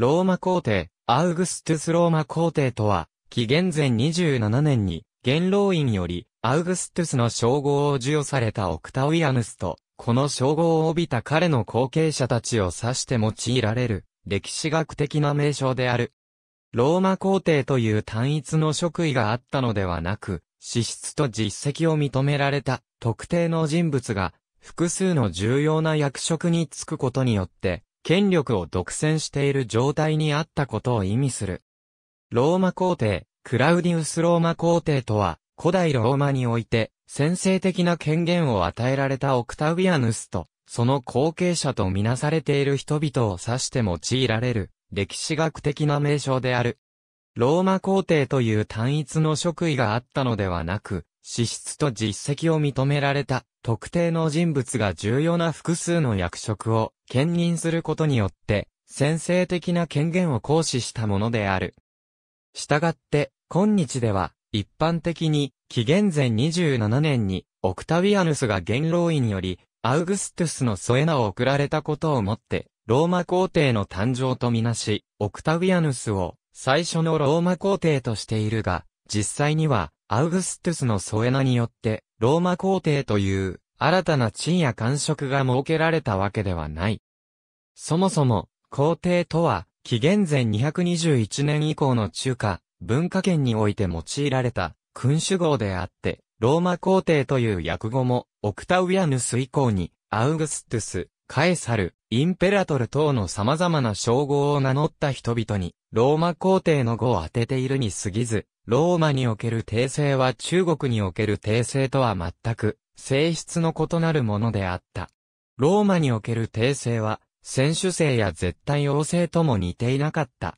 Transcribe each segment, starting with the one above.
ローマ皇帝、アウグストゥスローマ皇帝とは、紀元前27年に、元老院より、アウグストゥスの称号を授与されたオクタウィアヌスと、この称号を帯びた彼の後継者たちを指して用いられる、歴史学的な名称である。ローマ皇帝という単一の職位があったのではなく、資質と実績を認められた特定の人物が複数の重要な役職に就くことによって権力を独占している状態にあったことを意味する。ローマ皇帝、クラウディウスローマ皇帝とは、古代ローマにおいて、先制的な権限を与えられたオクタウィアヌスと、その後継者とみなされている人々を指して用いられる、歴史学的な名称である。ローマ皇帝という単一の職位があったのではなく、資質と実績を認められた特定の人物が重要な複数の役職を兼任することによって、先制的な権限を行使したものである。したがって、今日では、一般的に、紀元前27年に、オクタビアヌスが元老院より、アウグストゥスのソエナを送られたことをもって、ローマ皇帝の誕生とみなし、オクタビアヌスを、最初のローマ皇帝としているが、実際には、アウグストゥスの添え名によって、ローマ皇帝という、新たな地位や官職が設けられたわけではない。そもそも、皇帝とは、紀元前221年以降の中華、文化圏において用いられた、君主号であって、ローマ皇帝という訳語も、オクタウィアヌス以降に、アウグストゥス、カエサル、インペラトル等の様々な称号を名乗った人々に、ローマ皇帝の語を当てているに過ぎず、ローマにおける帝政は中国における帝政とは全く、性質の異なるものであった。ローマにおける帝政は、選手制や絶対王政とも似ていなかった。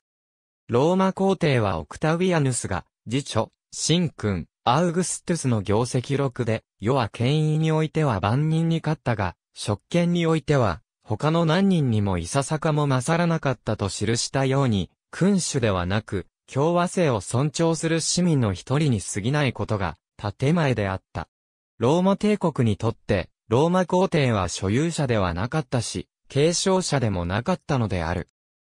ローマ皇帝はオクタウィアヌスが、次女、神君、アウグストゥスの業績録で、世は権威においては万人に勝ったが、職権においては、他の何人にもいささかも勝らなかったと記したように、君主ではなく、共和制を尊重する市民の一人に過ぎないことが、建前であった。ローマ帝国にとって、ローマ皇帝は所有者ではなかったし、継承者でもなかったのである。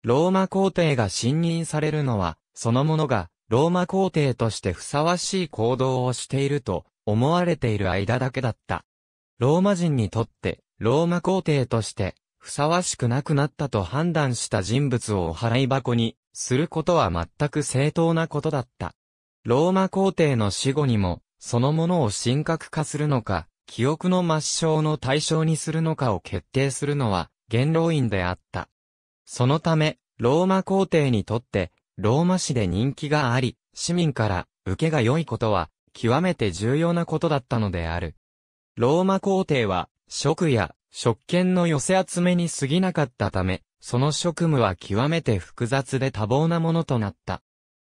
ローマ皇帝が信任されるのは、そのものが、ローマ皇帝としてふさわしい行動をしていると思われている間だけだった。ローマ人にとって、ローマ皇帝として、ふさわしくなくなったと判断した人物をお払い箱に、することは全く正当なことだった。ローマ皇帝の死後にも、そのものを神格化するのか、記憶の抹消の対象にするのかを決定するのは、元老院であった。そのため、ローマ皇帝にとって、ローマ市で人気があり、市民から受けが良いことは、極めて重要なことだったのである。ローマ皇帝は、職や職権の寄せ集めに過ぎなかったため、その職務は極めて複雑で多忙なものとなった。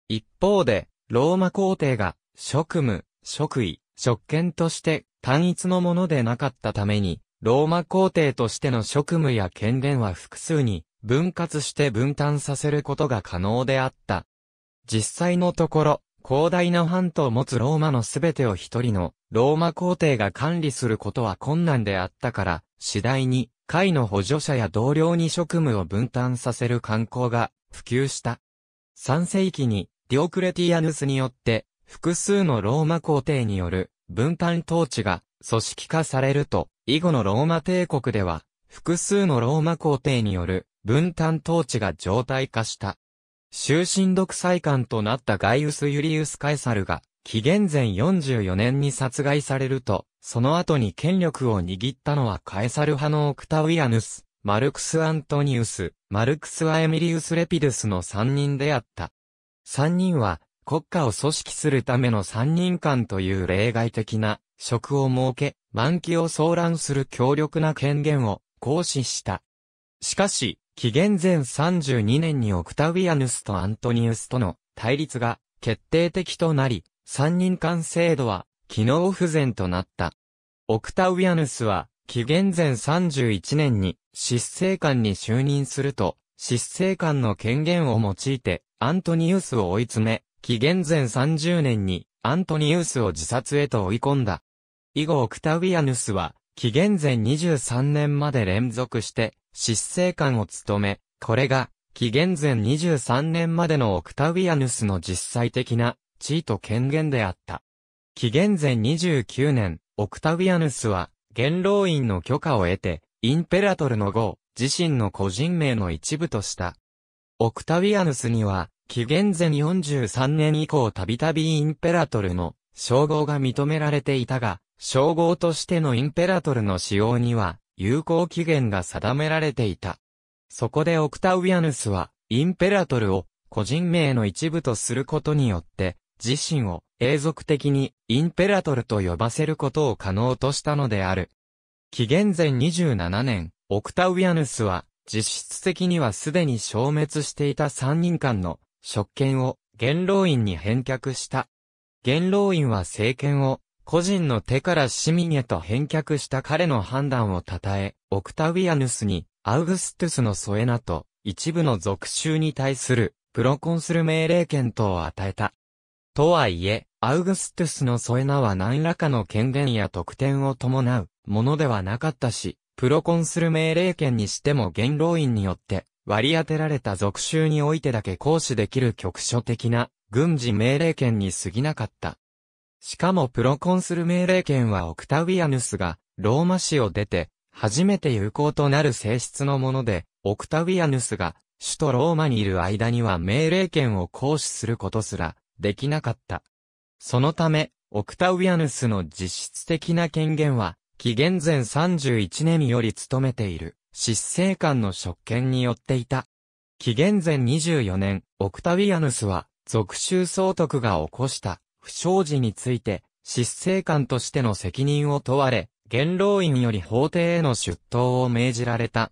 一方で、ローマ皇帝が職務、職位、職権として単一のものでなかったために、ローマ皇帝としての職務や権限は複数に分割して分担させることが可能であった。実際のところ、広大な半島を持つローマのすべてを一人のローマ皇帝が管理することは困難であったから、次第に会の補助者や同僚に職務を分担させる観光が普及した。3世紀にディオクレティアヌスによって複数のローマ皇帝による分担統治が組織化されると、以後のローマ帝国では複数のローマ皇帝による分担統治が常態化した。終身独裁官となったガイウス・ユリウス・カエサルが、紀元前44年に殺害されると、その後に権力を握ったのはカエサル派のオクタウィアヌス、マルクス・アントニウス、マルクス・アエミリウス・レピドゥスの3人であった。3人は、国家を組織するための3人間という例外的な職を設け、満期を騒乱する強力な権限を行使した。しかし、紀元前32年にオクタウィアヌスとアントニウスとの対立が決定的となり、三人間制度は機能不全となった。オクタウィアヌスは紀元前31年に執政官に就任すると、執政官の権限を用いてアントニウスを追い詰め、紀元前30年にアントニウスを自殺へと追い込んだ。以後オクタウィアヌスは紀元前23年まで連続して執政官を務め、これが、紀元前23年までのオクタウィアヌスの実際的な地位と権限であった。紀元前29年、オクタウィアヌスは、元老院の許可を得て、インペラトルの号、自身の個人名の一部とした。オクタウィアヌスには、紀元前43年以降たびたびインペラトルの称号が認められていたが、称号としてのインペラトルの使用には、有効期限が定められていた。そこでオクタウィアヌスは、インペラトルを個人名の一部とすることによって、自身を永続的にインペラトルと呼ばせることを可能としたのである。紀元前27年、オクタウィアヌスは、実質的にはすでに消滅していた3人間の職権を元老院に返却した。元老院は政権を個人の手から市民へと返却した彼の判断を称え、オクタウィアヌスに、アウグストゥスのソエナと、一部の属州に対する、プロコンスル命令権等を与えた。とはいえ、アウグストゥスのソエナは何らかの権限や特典を伴うものではなかったし、プロコンスル命令権にしても元老院によって割り当てられた属州においてだけ行使できる局所的な軍事命令権に過ぎなかった。しかもプロコンスル命令権はオクタウィアヌスがローマ市を出て初めて有効となる性質のもので、オクタウィアヌスが首都ローマにいる間には命令権を行使することすらできなかった。そのため、オクタウィアヌスの実質的な権限は、紀元前31年より務めている、執政官の職権によっていた。紀元前24年、オクタウィアヌスは、属州総督が起こした不祥事について、執政官としての責任を問われ、元老院より法廷への出頭を命じられた。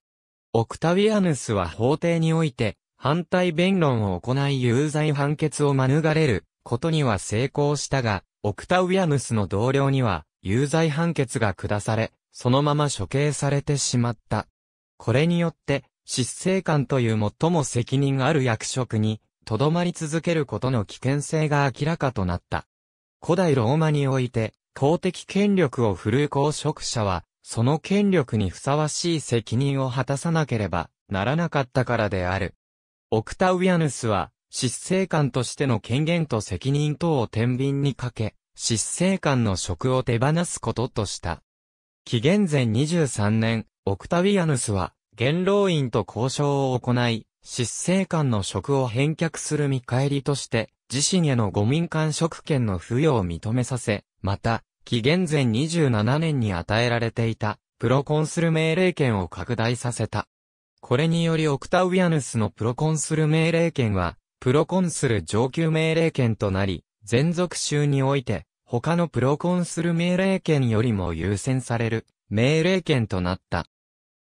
オクタビアヌスは法廷において、反対弁論を行い有罪判決を免れることには成功したが、オクタウィアヌスの同僚には有罪判決が下され、そのまま処刑されてしまった。これによって、執政官という最も責任ある役職にとどまり続けることの危険性が明らかとなった。古代ローマにおいて、公的権力を振るう公職者は、その権力にふさわしい責任を果たさなければならなかったからである。オクタウィアヌスは、執政官としての権限と責任等を天秤にかけ、執政官の職を手放すこととした。紀元前23年、オクタウィアヌスは、元老院と交渉を行い、執政官の職を返却する見返りとして、自身への五民間職権の付与を認めさせ、また、紀元前27年に与えられていた、プロコンスル命令権を拡大させた。これによりオクタウィアヌスのプロコンスル命令権は、プロコンスル上級命令権となり、全属州において、他のプロコンスル命令権よりも優先される、命令権となった。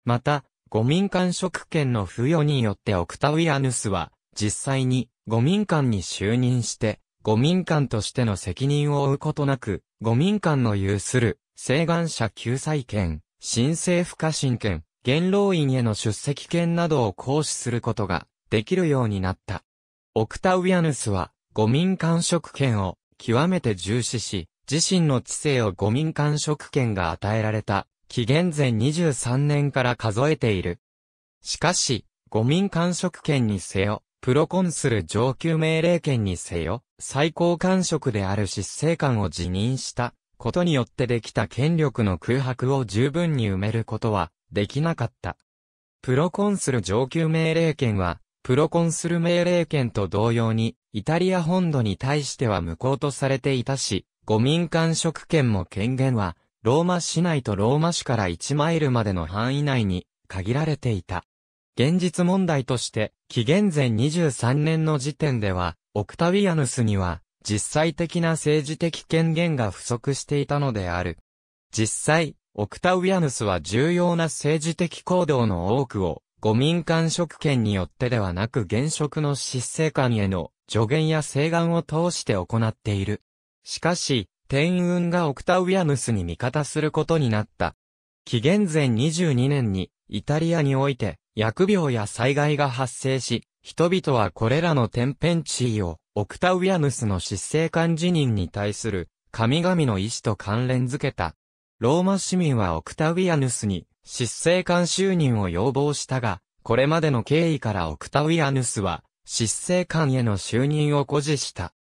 また、五民間職権の付与によってオクタウィアヌスは、実際に五民間に就任して、五民間としての責任を負うことなく、五民間の有する、請願者救済権、新政府家臣権、元老院への出席権などを行使することができるようになった。オクタウィアヌスは、五民間職権を極めて重視し、自身の知性を五民間職権が与えられた紀元前23年から数えている。しかし、五民官職権にせよ、プロコンスル上級命令権にせよ、最高官職である執政官を辞任したことによってできた権力の空白を十分に埋めることはできなかった。プロコンスル上級命令権は、プロコンスル命令権と同様に、イタリア本土に対しては無効とされていたし、五民官職権も権限は、ローマ市内とローマ市から1マイルまでの範囲内に限られていた。現実問題として、紀元前23年の時点では、オクタウィアヌスには、実際的な政治的権限が不足していたのである。実際、オクタウィアヌスは重要な政治的行動の多くを、五民間職権によってではなく現職の執政官への助言や請願を通して行っている。しかし、天運がオクタウィアヌスに味方することになった。紀元前22年に、イタリアにおいて、薬病や災害が発生し、人々はこれらの天変地異を、オクタウィアヌスの失政官辞任に対する、神々の意志と関連づけた。ローマ市民はオクタウィアヌスに、失政官就任を要望したが、これまでの経緯からオクタウィアヌスは、失政官への就任を誇示した。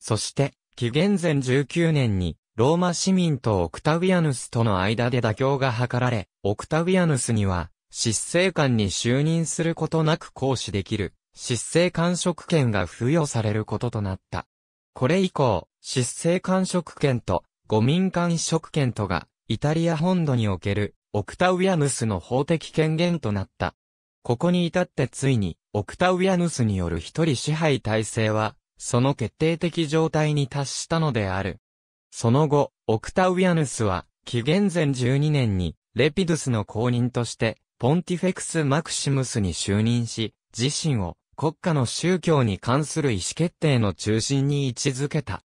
そして、紀元前19年に、ローマ市民とオクタウィアヌスとの間で妥協が図られ、オクタウィアヌスには、執政官に就任することなく行使できる、執政官職権が付与されることとなった。これ以降、執政官職権と、五民間職権とが、イタリア本土における、オクタウィアヌスの法的権限となった。ここに至ってついに、オクタウィアヌスによる一人支配体制は、その決定的状態に達したのである。その後、オクタウィアヌスは、紀元前12年に、レピドゥスの公認として、ポンティフェクス・マクシムスに就任し、自身を国家の宗教に関する意思決定の中心に位置づけた。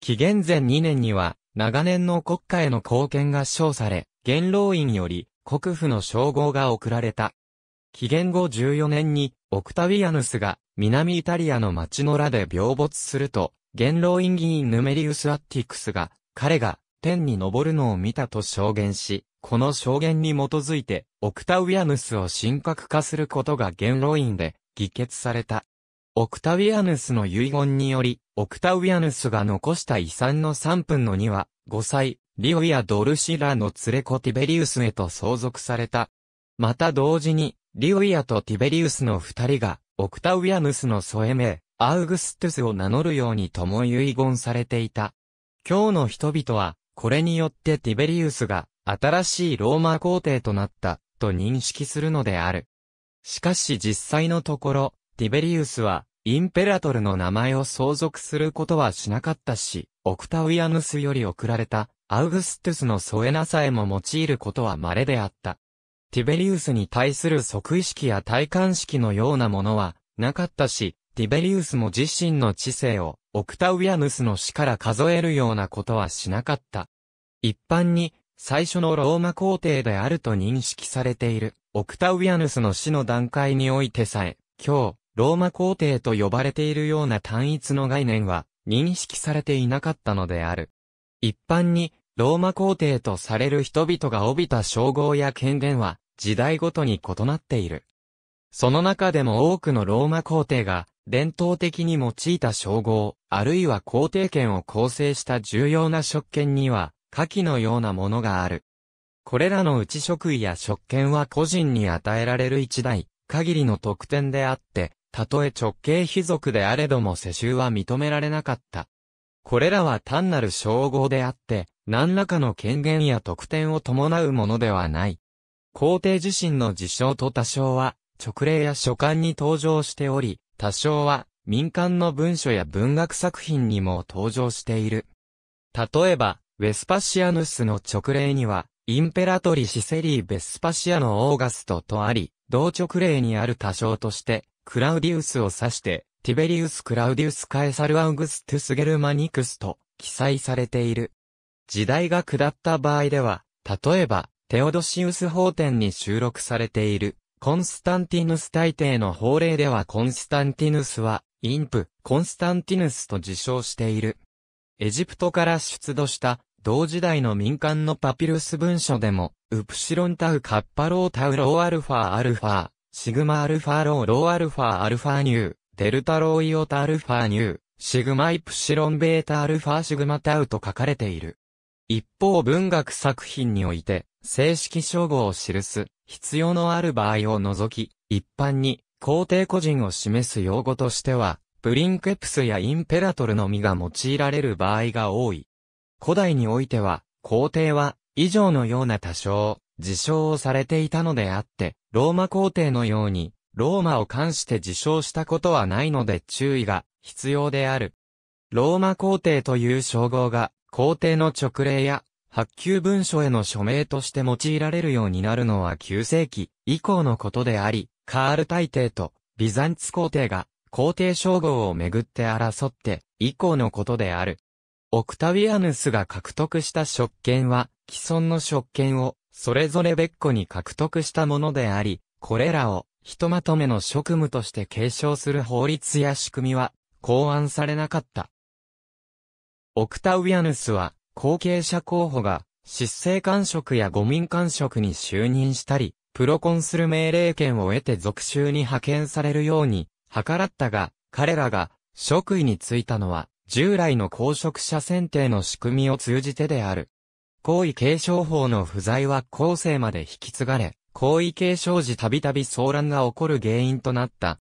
紀元前2年には、長年の国家への貢献が称され、元老院より国府の称号が贈られた。紀元後14年に、オクタウィアヌスが、南イタリアの町の裏で病没すると、元老院議員ヌメリウス・アッティクスが、彼が、天に昇るのを見たと証言し、この証言に基づいて、オクタウィアヌスを神格化することが元老院で、議決された。オクタウィアヌスの遺言により、オクタウィアヌスが残した遺産の3分の2は、5歳、リオやドルシラの連れ子ティベリウスへと相続された。また同時に、リウィアとティベリウスの二人が、オクタウィアヌスの添え名、アウグストゥスを名乗るように共遺言されていた。今日の人々は、これによってティベリウスが、新しいローマ皇帝となった、と認識するのである。しかし実際のところ、ティベリウスは、インペラトルの名前を相続することはしなかったし、オクタウィアヌスより送られた、アウグストゥスの添え名さえも用いることは稀であった。ティベリウスに対する即位式や戴冠式のようなものはなかったし、ティベリウスも自身の知性をオクタウィアヌスの死から数えるようなことはしなかった。一般に最初のローマ皇帝であると認識されているオクタウィアヌスの死の段階においてさえ、今日、ローマ皇帝と呼ばれているような単一の概念は認識されていなかったのである。一般にローマ皇帝とされる人々が帯びた称号や権限は、時代ごとに異なっている。その中でも多くのローマ皇帝が、伝統的に用いた称号、あるいは皇帝権を構成した重要な職権には、下記のようなものがある。これらの内職位や職権は個人に与えられる一代、限りの特典であって、たとえ直系貴族であれども世襲は認められなかった。これらは単なる称号であって、何らかの権限や特典を伴うものではない。皇帝自身の自称と多少は、直令や書簡に登場しており、多少は民間の文書や文学作品にも登場している。例えば、ウェスパシアヌスの直令には、インペラトリシセリー・ベスパシアのオーガストとあり、同直令にある多少として、クラウディウスを指して、ティベリウス・クラウディウス・カエサル・アウグストゥス・ゲルマニクスと記載されている。時代が下った場合では、例えば、テオドシウス法典に収録されている、コンスタンティヌス大帝の法令ではコンスタンティヌスは、インプ、コンスタンティヌスと自称している。エジプトから出土した、同時代の民間のパピルス文書でも、ウプシロンタウカッパロータウローアルファアルファ、シグマアルファローローアルファアルファニュー、デルタロイオタアルファニュー、シグマイプシロンベータアルファシグマタウと書かれている。一方文学作品において、正式称号を記す、必要のある場合を除き、一般に、皇帝個人を示す用語としては、プリンクエプスやインペラトルのみが用いられる場合が多い。古代においては、皇帝は、以上のような多少、自称をされていたのであって、ローマ皇帝のように、ローマを冠して自称したことはないので注意が必要である。ローマ皇帝という称号が皇帝の勅令や発給文書への署名として用いられるようになるのは9世紀以降のことであり、カール大帝とビザンツ皇帝が皇帝称号をめぐって争って以降のことである。オクタヴィアヌスが獲得した職権は既存の職権をそれぞれ別個に獲得したものであり、これらをひとまとめの職務として継承する法律や仕組みは考案されなかった。オクタウィアヌスは後継者候補が執政官職や五民官職に就任したり、プロコンする命令権を得て属州に派遣されるように計らったが、彼らが職位に就いたのは従来の公職者選定の仕組みを通じてである。皇位継承法の不在は後世まで引き継がれ、皇位継承時たびたび騒乱が起こる原因となった。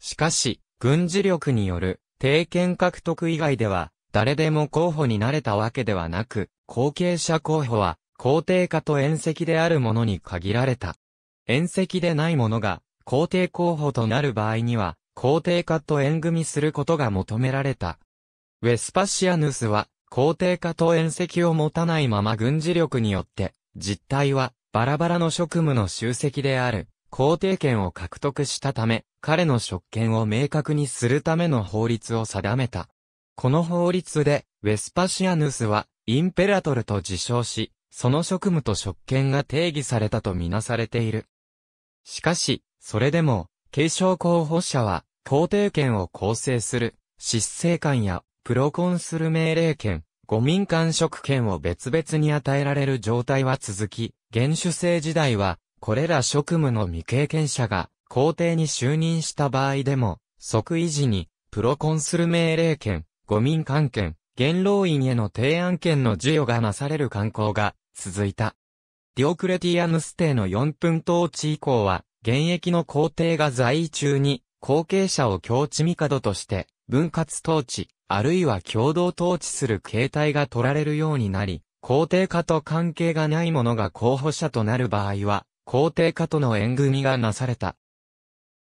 しかし、軍事力による、定権獲得以外では、誰でも候補になれたわけではなく、後継者候補は、皇帝家と縁石であるものに限られた。縁石でないものが、皇帝候補となる場合には、皇帝家と縁組することが求められた。ウェスパシアヌスは、皇帝家と縁石を持たないまま軍事力によって、実態は、バラバラの職務の集積である、皇帝権を獲得したため、彼の職権を明確にするための法律を定めた。この法律で、ウェスパシアヌスは、インペラトルと自称し、その職務と職権が定義されたとみなされている。しかし、それでも、継承候補者は、皇帝権を構成する、執政官や、プロコンする命令権、五民間職権を別々に与えられる状態は続き、原主制時代は、これら職務の未経験者が、皇帝に就任した場合でも、即位時に、プロコンスル命令権、五民間権、元老院への提案権の授与がなされる慣行が、続いた。ディオクレティアヌス帝の四分統治以降は、現役の皇帝が在位中に、後継者を境地帝として、分割統治、あるいは共同統治する形態が取られるようになり、皇帝化と関係がないものが候補者となる場合は、皇帝化との縁組がなされた。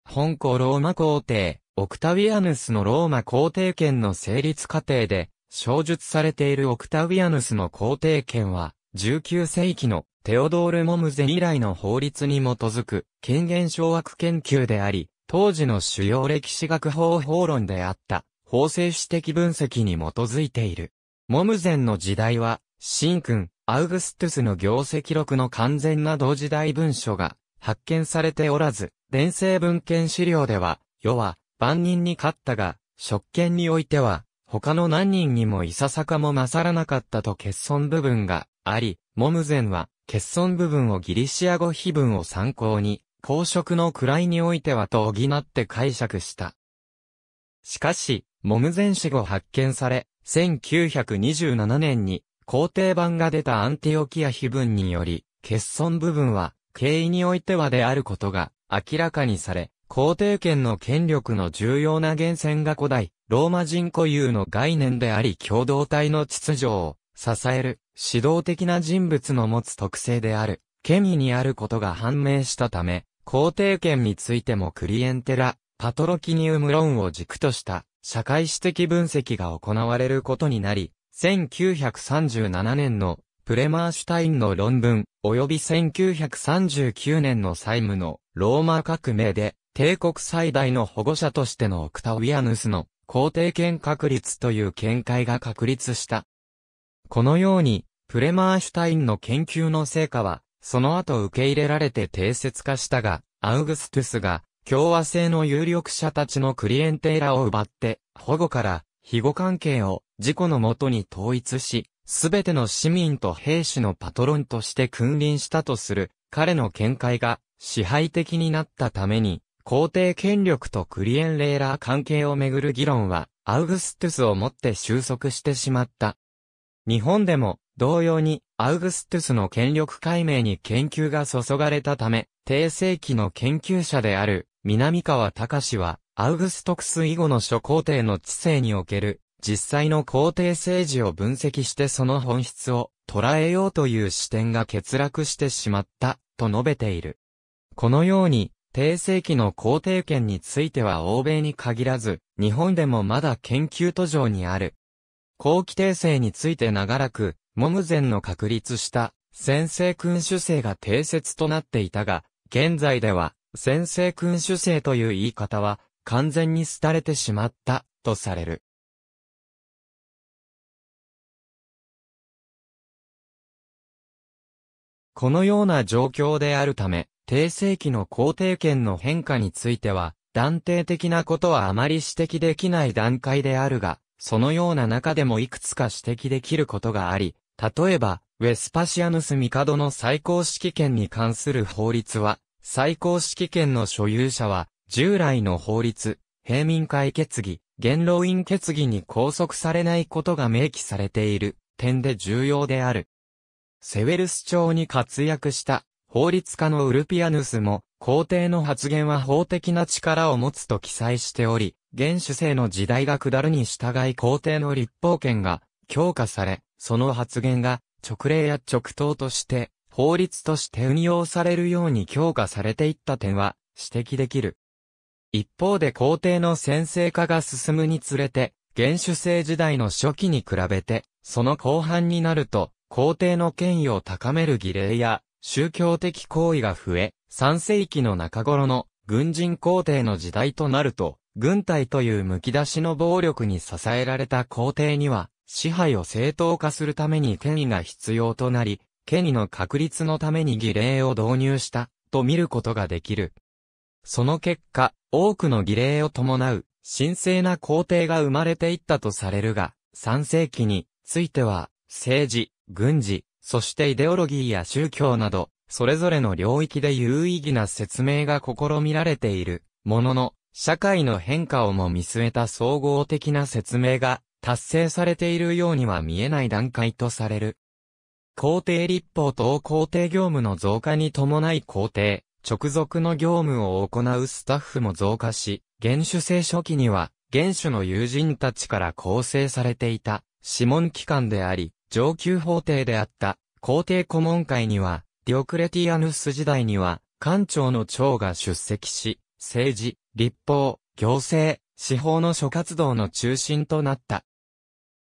本校ローマ皇帝、オクタヴィアヌスのローマ皇帝権の成立過程で、小述されているオクタヴィアヌスの皇帝権は、19世紀のテオドール・モムゼ以来の法律に基づく権限掌握研究であり、当時の主要歴史学方法論であった、法制史的分析に基づいている。モムゼンの時代は、神君、アウグストゥスの業績録の完全な同時代文書が発見されておらず、伝政文献資料では、世は万人に勝ったが、職権においては、他の何人にもいささかも勝らなかったと欠損部分があり、モムゼンは欠損部分をギリシア語碑文を参考に、公職の位においてはと補って解釈した。しかし、モムン死後発見され、1927年に皇帝版が出たアンティオキア碑文により、欠損部分は、経緯においてはであることが明らかにされ、皇帝権の権力の重要な源泉が古代、ローマ人固有の概念であり共同体の秩序を支える指導的な人物の持つ特性である、権威にあることが判明したため、皇帝権についてもクリエンテラ、パトロキニウム論を軸とした社会史的分析が行われることになり、1937年のプレマーシュタインの論文、及び1939年の債務のローマ革命で帝国最大の保護者としてのオクタウィアヌスの皇帝権確立という見解が確立した。このように、プレマーシュタインの研究の成果は、その後受け入れられて定説化したが、アウグストゥスが共和制の有力者たちのクリエンテーラを奪って、保護から庇護関係を自己のもとに統一し、すべての市民と兵士のパトロンとして君臨したとする彼の見解が支配的になったために、皇帝権力とクリエンレーラー関係をめぐる議論は、アウグストゥスをもって収束してしまった。日本でも同様にアウグストゥスの権力解明に研究が注がれたため、低政期の研究者である、南川隆は、アウグストクス以後の諸皇帝の知性における、実際の皇帝政治を分析してその本質を捉えようという視点が欠落してしまった、と述べている。このように、低政期の皇帝権については欧米に限らず、日本でもまだ研究途上にある。後期帝政について長らく、モムゼンの確立した先制君主制が定説となっていたが、現在では先制君主制という言い方は完全に廃れてしまったとされる。このような状況であるため、定世紀の皇帝権の変化については、断定的なことはあまり指摘できない段階であるが、そのような中でもいくつか指摘できることがあり、例えば、ウェスパシアヌス帝の最高指揮権に関する法律は、最高指揮権の所有者は、従来の法律、平民会決議、元老院決議に拘束されないことが明記されている点で重要である。セウェルス朝に活躍した法律家のウルピアヌスも、皇帝の発言は法的な力を持つと記載しており、現主制の時代が下るに従い皇帝の立法権が強化され、その発言が直令や直党として法律として運用されるように強化されていった点は指摘できる。一方で皇帝の専制化が進むにつれて、原種制時代の初期に比べて、その後半になると、皇帝の権威を高める儀礼や、宗教的行為が増え、3世紀の中頃の軍人皇帝の時代となると、軍隊という剥き出しの暴力に支えられた皇帝には、支配を正当化するために権威が必要となり、権威の確立のために儀礼を導入した、と見ることができる。その結果、多くの儀礼を伴う、神聖な皇帝が生まれていったとされるが、3世紀については、政治、軍事、そしてイデオロギーや宗教など、それぞれの領域で有意義な説明が試みられている、ものの、社会の変化をも見据えた総合的な説明が達成されているようには見えない段階とされる。皇帝立法等皇帝業務の増加に伴い皇帝、直属の業務を行うスタッフも増加し、原種制初期には、原種の友人たちから構成されていた、諮問機関であり、上級法廷であった、皇帝顧問会には、ディオクレティアヌス時代には、官庁の長が出席し、政治、立法、行政、司法の諸活動の中心となった。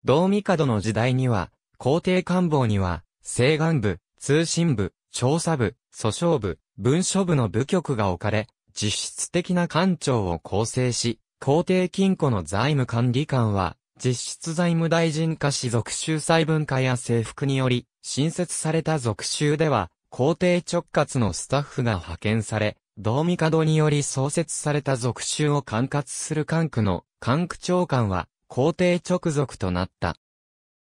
道帝の時代には、皇帝官房には、西岸部、通信部、調査部、訴訟部、文書部の部局が置かれ、実質的な官庁を構成し、皇帝金庫の財務管理官は、実質財務大臣か士属州裁分化や制服により、新設された属州では、皇帝直轄のスタッフが派遣され、道帝により創設された属州を管轄する管区の管区長官は、皇帝直属となった。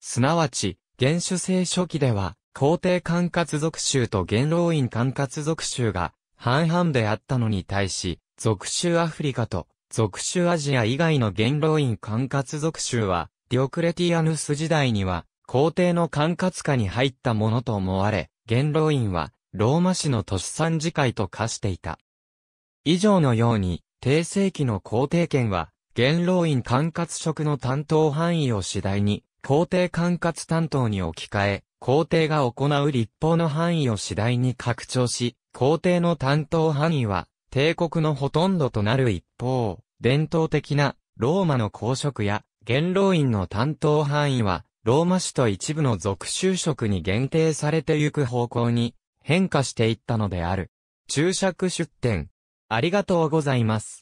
すなわち、原種性初期では、皇帝管轄属州と元老院管轄属州が半々であったのに対し、属州アフリカと属州アジア以外の元老院管轄属州は、ディオクレティアヌス時代には、皇帝の管轄下に入ったものと思われ、元老院は、ローマ市の都市参事会と化していた。以上のように、低世紀の皇帝権は、元老院管轄職の担当範囲を次第に、皇帝管轄担当に置き換え、皇帝が行う立法の範囲を次第に拡張し、皇帝の担当範囲は、帝国のほとんどとなる一方、伝統的なローマの公職や元老院の担当範囲は、ローマ市と一部の属州職に限定されてゆく方向に変化していったのである。注釈出典。ありがとうございます。